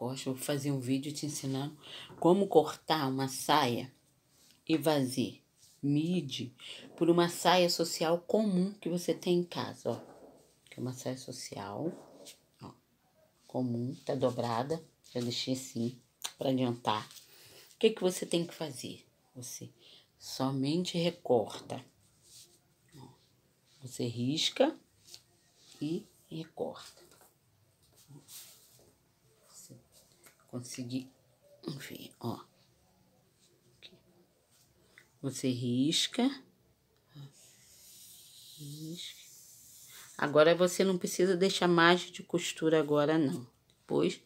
corte. Vou fazer um vídeo te ensinando como cortar uma saia e vazia. Mide por uma saia social comum que você tem em casa, ó. Que é uma saia social, ó, comum, tá dobrada. Já deixei assim para adiantar. O que que você tem que fazer? Você somente recorta. Ó, você risca e recorta. conseguir ver, ó. Você risca. Risca. Agora, você não precisa deixar margem de costura agora, não. Depois,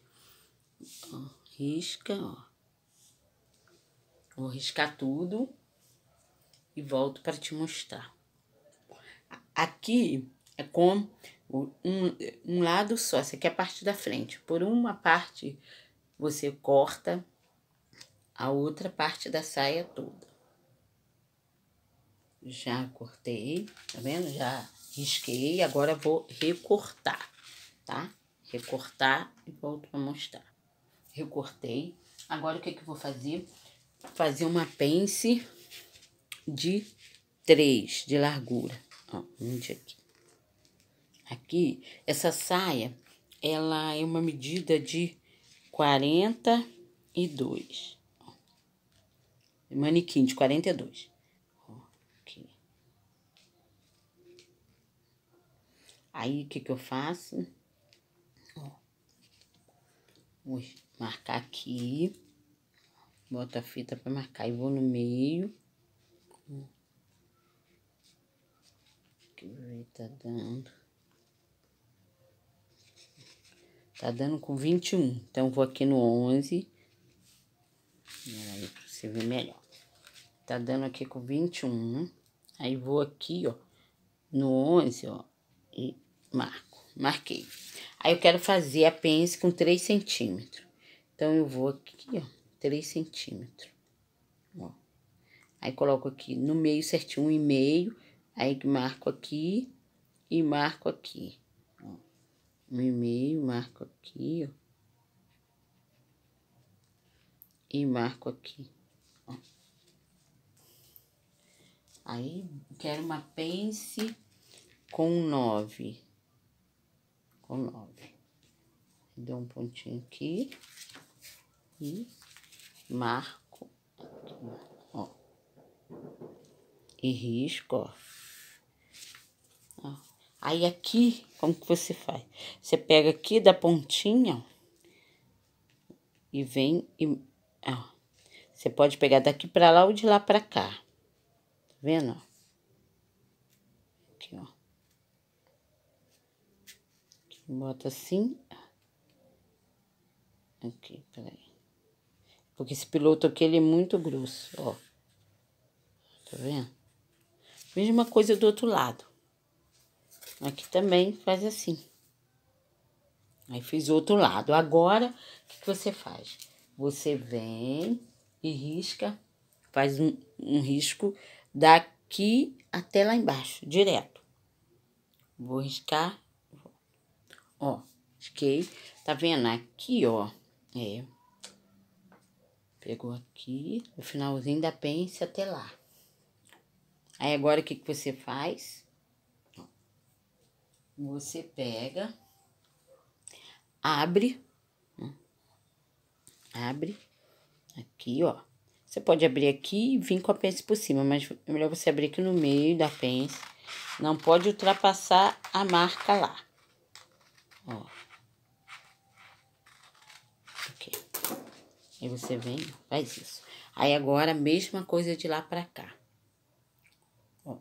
ó, risca, ó. Vou riscar tudo e volto para te mostrar. Aqui é com um, um lado só, essa aqui é a parte da frente. Por uma parte você corta a outra parte da saia toda. Já cortei, tá vendo? Já risquei, agora vou recortar, tá? Recortar e volto pra mostrar. Recortei. Agora, o que que eu vou fazer? Fazer uma pence de 3 de largura. Ó, onde aqui? Aqui, essa saia, ela é uma medida de 42. Manequim de 42. Aqui. Aí, o que que eu faço? Vou marcar aqui. Bota a fita pra marcar e vou no meio. Que tá dando. Tá dando com 21. Então, vou aqui no 11. Aí, pra você ver melhor. Tá dando aqui com 21. Aí, vou aqui, ó, no 11, ó, e marco. Marquei. Aí, eu quero fazer a pence com 3 centímetros. Então, eu vou aqui, ó, 3 centímetros. Ó. Aí, coloco aqui no meio certinho, um e meio. Aí, marco aqui e marco aqui no e-mail, marco aqui, ó. E marco aqui, ó. Aí, quero uma pence com nove. Com nove. Dou um pontinho aqui e marco, ó. E risco, ó. Aí aqui, como que você faz? Você pega aqui da pontinha, ó, e vem e... Ó, você pode pegar daqui pra lá ou de lá pra cá. Tá vendo, ó? Aqui, ó. Bota assim. Aqui, peraí. Porque esse piloto aqui, ele é muito grosso, ó. Tá vendo? Mesma coisa do outro lado. Aqui também faz assim. Aí fiz outro lado. Agora, o que, que, você faz? Você vem e risca, faz um, um risco daqui até lá embaixo, direto. Vou riscar. Ó, risquei. Tá vendo? Aqui, ó. É. Pegou aqui, o finalzinho da pence até lá. Aí agora o que, que você faz? Você pega, abre, né? abre aqui, ó. Você pode abrir aqui e vir com a pence por cima, mas é melhor você abrir aqui no meio da pence. Não pode ultrapassar a marca lá. Ó. Ok. Aí você vem, faz isso. Aí agora, mesma coisa de lá pra cá. Ó.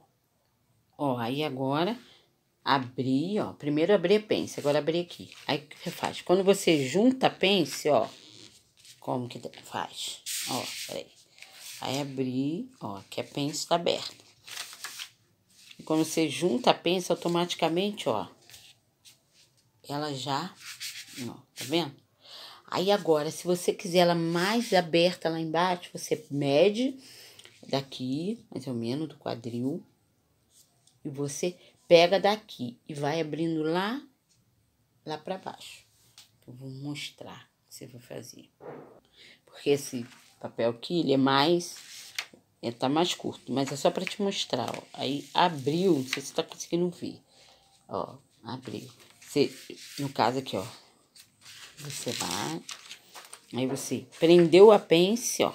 Ó, aí agora Abri, ó. Primeiro abri a pence, agora abri aqui. Aí o que você faz? Quando você junta a pence, ó. Como que faz? Ó, peraí. Aí abri, ó, que a pence tá aberta. E quando você junta a pence, automaticamente, ó. Ela já, ó, tá vendo? Aí agora, se você quiser ela mais aberta lá embaixo, você mede daqui, mais ou menos, do quadril. E você pega daqui e vai abrindo lá, lá para baixo. Eu vou mostrar o que você vai fazer. Porque esse papel aqui, ele é mais, ele é, tá mais curto, mas é só para te mostrar, ó. Aí abriu, não sei se você tá conseguindo ver. Ó, abriu. Você, no caso aqui, ó, você vai, aí você prendeu a pence, ó.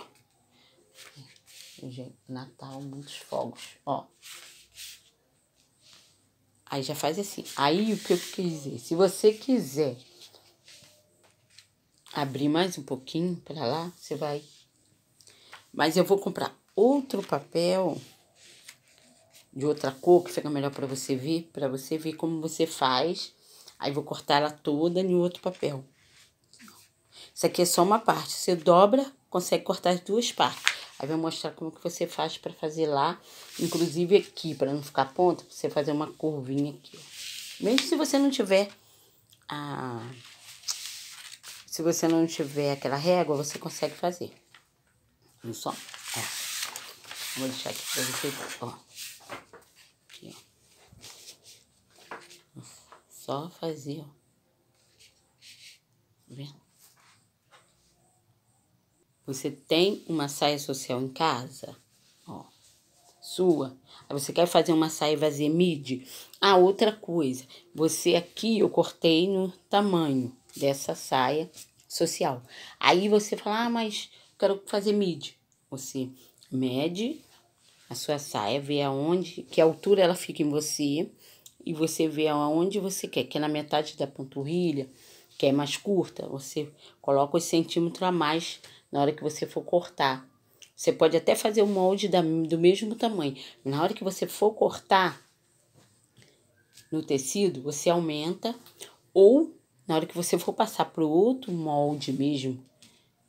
Natal, muitos fogos, ó. Aí já faz assim. Aí o que eu quis dizer? Se você quiser abrir mais um pouquinho para lá, você vai. Mas eu vou comprar outro papel de outra cor que fica melhor para você ver, para você ver como você faz. Aí vou cortar ela toda em outro papel. Isso aqui é só uma parte. Você dobra, consegue cortar as duas partes. Aí vai mostrar como que você faz para fazer lá, inclusive aqui, para não ficar ponta, você fazer uma curvinha aqui. Mesmo se você não tiver a se você não tiver aquela régua, você consegue fazer. Não só essa. É. Vou deixar aqui para vocês, ó. Aqui, ó. Só fazer, ó. Tá vendo? Você tem uma saia social em casa? Ó, sua. Aí você quer fazer uma saia fazer midi? Ah, outra coisa. Você aqui, eu cortei no tamanho dessa saia social. Aí você fala, ah, mas quero fazer midi. Você mede a sua saia, vê aonde, que altura ela fica em você e você vê aonde você quer, que é na metade da panturrilha, que é mais curta, você coloca os centímetros a mais na hora que você for cortar. Você pode até fazer o um molde da, do mesmo tamanho. Na hora que você for cortar no tecido, você aumenta. Ou na hora que você for passar para o outro molde mesmo,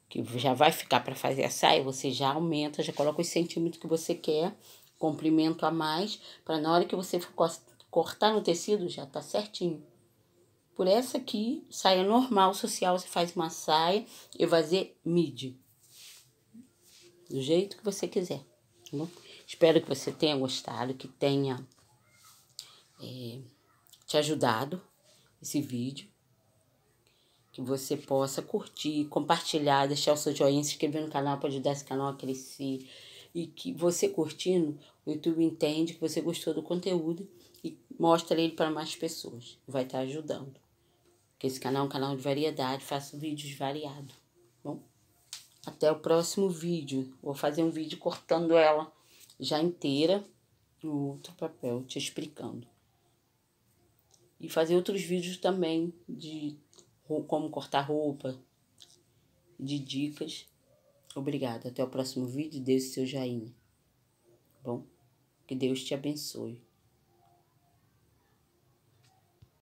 que já vai ficar para fazer a saia, você já aumenta, já coloca os centímetros que você quer, comprimento a mais, para na hora que você for cortar no tecido, já tá certinho. Por essa aqui, saia normal, social, você faz uma saia, eu vou fazer midi. Do jeito que você quiser, tá bom? Espero que você tenha gostado, que tenha é, te ajudado esse vídeo. Que você possa curtir, compartilhar, deixar o seu joinha, se inscrever no canal para ajudar esse canal a crescer e que você curtindo, o YouTube entende que você gostou do conteúdo e mostra ele para mais pessoas. Vai estar tá ajudando. Porque esse canal é um canal de variedade, faço vídeos variados. Bom, até o próximo vídeo. Vou fazer um vídeo cortando ela já inteira no outro papel, te explicando. E fazer outros vídeos também de como cortar roupa, de dicas Obrigada. Até o próximo vídeo. Deus seu Jaine. Bom, que Deus te abençoe.